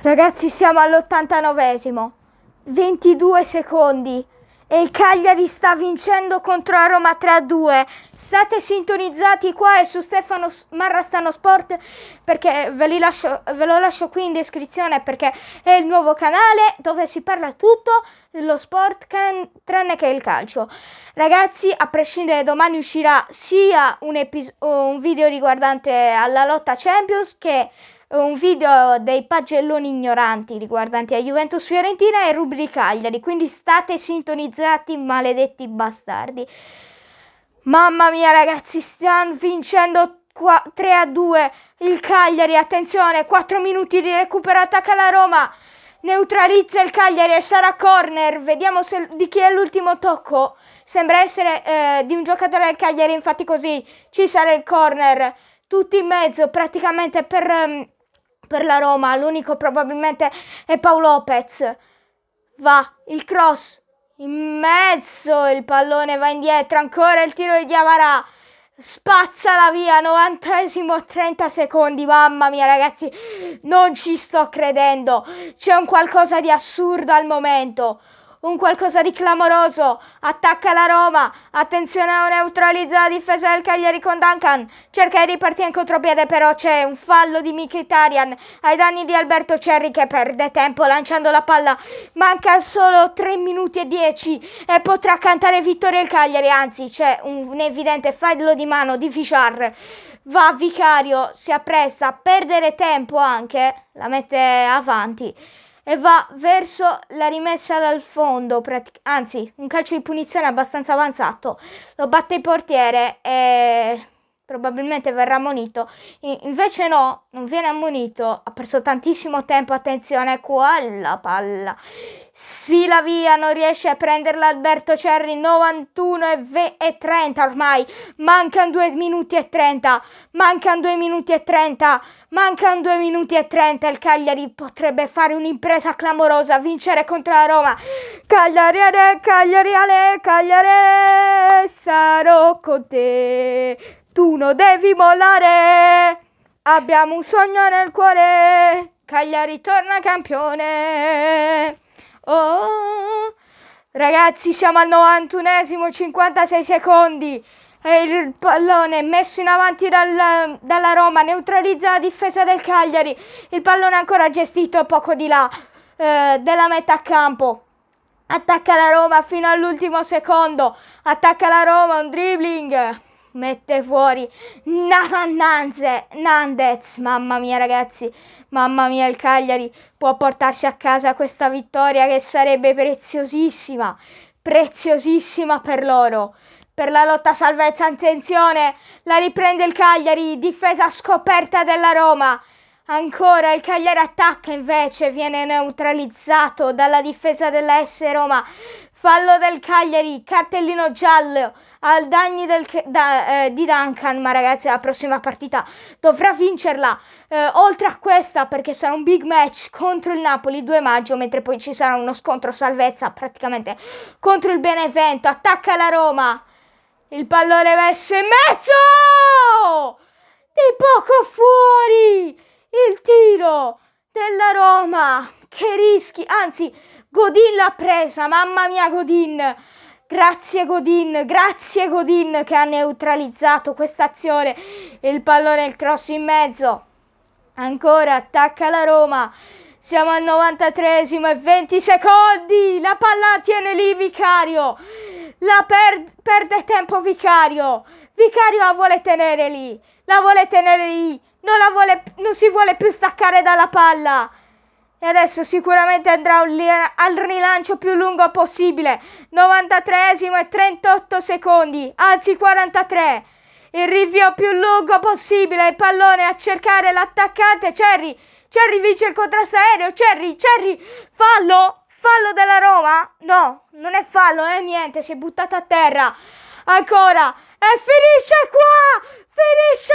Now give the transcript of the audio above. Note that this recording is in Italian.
Ragazzi siamo all'89esimo, 22 secondi e il Cagliari sta vincendo contro la Roma 3-2. State sintonizzati qua e su Stefano Marrastano Sport perché ve, lascio, ve, lo lascio qui in descrizione perché è il nuovo canale dove si parla tutto lo sport tranne che il calcio. Ragazzi, a prescindere domani uscirà sia un, un video riguardante alla lotta Champions che un video dei pagelloni ignoranti riguardanti a Juventus Fiorentina e Rubri Cagliari, quindi state sintonizzati maledetti bastardi. Mamma mia ragazzi, stanno vincendo 3 a 2 il Cagliari, attenzione, 4 minuti di recupero, attacca la Roma, neutralizza il Cagliari e sarà corner, vediamo se, di chi è l'ultimo tocco, sembra essere eh, di un giocatore del Cagliari, infatti così ci sarà il corner, tutti in mezzo praticamente per... Um, per la Roma, l'unico probabilmente è Paolo Lopez. Va il cross in mezzo, il pallone va indietro, ancora il tiro di Diavara. la via, 90 30 secondi, mamma mia ragazzi, non ci sto credendo, c'è un qualcosa di assurdo al momento un qualcosa di clamoroso. Attacca la Roma. Attenzione a neutralizza la difesa del Cagliari con Duncan. Cerca di ripartire in contropiede, però c'è un fallo di Mkhitaryan ai danni di Alberto Cerri che perde tempo lanciando la palla. Manca solo 3 minuti e 10 e potrà cantare vittoria il Cagliari. Anzi, c'è un evidente fallo di mano di Fichar. Va Vicario, si appresta a perdere tempo anche, la mette avanti e va verso la rimessa dal fondo, anzi un calcio di punizione abbastanza avanzato, lo batte il portiere e probabilmente verrà ammonito. invece no, non viene ammonito. Ha perso tantissimo tempo. Attenzione, qua la palla. Sfila via, non riesce a prenderla Alberto Cerri. 91 e, e 30 ormai. Mancano 2 minuti e 30. Mancano 2 minuti e 30. Mancano 2 minuti e 30. Il Cagliari potrebbe fare un'impresa clamorosa. Vincere contro la Roma. Cagliari ale, Cagliari ale, Cagliari sarò con te tu non devi mollare. Abbiamo un sogno nel cuore. Cagliari torna campione. Oh, ragazzi, siamo al 91esimo, 56 secondi. E il pallone messo in avanti dal, dalla Roma neutralizza la difesa del Cagliari. Il pallone ancora gestito poco di là eh, della metà campo. Attacca la Roma fino all'ultimo secondo. Attacca la Roma, un dribbling mette fuori Nathan Nandez. Mamma mia ragazzi, mamma mia il Cagliari può portarsi a casa questa vittoria che sarebbe preziosissima, preziosissima per loro. Per la lotta salvezza, attenzione, la riprende il Cagliari, difesa scoperta della Roma. Ancora il Cagliari attacca invece, viene neutralizzato dalla difesa della S Roma fallo del Cagliari, cartellino giallo al danni del, da, eh, di Duncan, ma ragazzi la prossima partita dovrà vincerla, eh, oltre a questa perché sarà un big match contro il Napoli 2 maggio, mentre poi ci sarà uno scontro salvezza praticamente contro il Benevento, attacca la Roma, il pallone messo in mezzo, di poco fuori il tiro della Roma. Che rischi! Anzi, Godin l'ha presa, mamma mia Godin! Grazie Godin, grazie Godin che ha neutralizzato questa azione. Il pallone, il cross in mezzo. Ancora attacca la Roma. Siamo al 93 esimo e 20 secondi. La palla tiene lì Vicario. La per perde tempo Vicario. Vicario la vuole tenere lì. La vuole tenere lì. Non, vuole, non si vuole più staccare dalla palla. E adesso sicuramente andrà al rilancio più lungo possibile. 93esimo e 38 secondi, anzi 43. Il rivio più lungo possibile, il pallone a cercare l'attaccante Cerri. Cerri vince il contrasto aereo, Cerri, Cerri, fallo, fallo della Roma? No, non è fallo, è niente, si è buttato a terra. Ancora, e finisce qua, finisce.